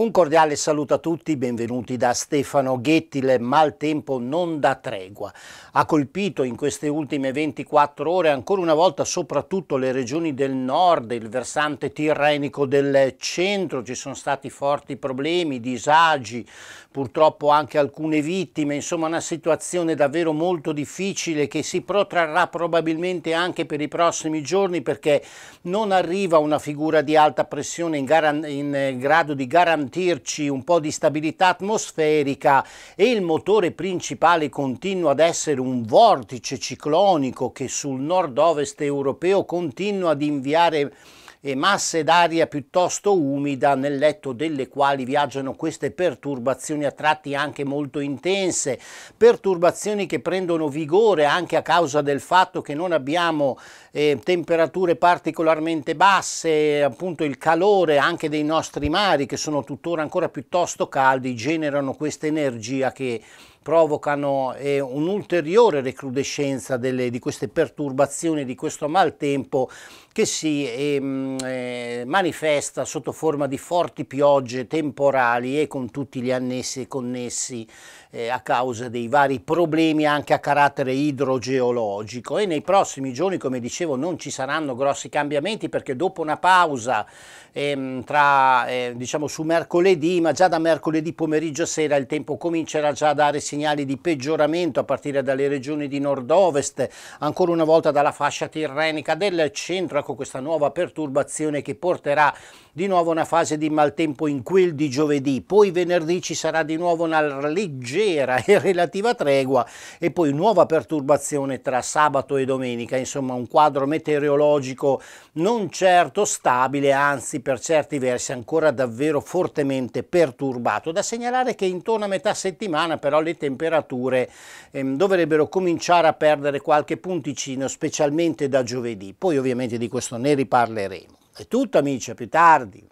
Un cordiale saluto a tutti, benvenuti da Stefano Ghetti, il maltempo non dà tregua. Ha colpito in queste ultime 24 ore ancora una volta soprattutto le regioni del nord, il versante tirrenico del centro, ci sono stati forti problemi, disagi, purtroppo anche alcune vittime, insomma una situazione davvero molto difficile che si protrarrà probabilmente anche per i prossimi giorni perché non arriva una figura di alta pressione in, in grado di garantire garantirci un po' di stabilità atmosferica e il motore principale continua ad essere un vortice ciclonico che sul nord-ovest europeo continua ad inviare e masse d'aria piuttosto umida nel letto delle quali viaggiano queste perturbazioni a tratti anche molto intense, perturbazioni che prendono vigore anche a causa del fatto che non abbiamo eh, temperature particolarmente basse, appunto il calore anche dei nostri mari che sono tuttora ancora piuttosto caldi generano questa energia che provocano eh, un'ulteriore recrudescenza delle, di queste perturbazioni, di questo maltempo che si... Ehm, Ehm, eh, manifesta sotto forma di forti piogge temporali e con tutti gli annessi e connessi eh, a causa dei vari problemi anche a carattere idrogeologico e nei prossimi giorni come dicevo non ci saranno grossi cambiamenti perché dopo una pausa ehm, tra, eh, diciamo su mercoledì ma già da mercoledì pomeriggio sera il tempo comincerà già a dare segnali di peggioramento a partire dalle regioni di nord-ovest ancora una volta dalla fascia tirrenica del centro ecco questa nuova perturbazione perturbazione che porterà di nuovo una fase di maltempo in quel di giovedì, poi venerdì ci sarà di nuovo una leggera e relativa tregua e poi nuova perturbazione tra sabato e domenica, insomma un quadro meteorologico non certo stabile, anzi per certi versi ancora davvero fortemente perturbato. Da segnalare che intorno a metà settimana però le temperature ehm, dovrebbero cominciare a perdere qualche punticino, specialmente da giovedì, poi ovviamente di questo ne riparleremo è tutto amici, a più tardi.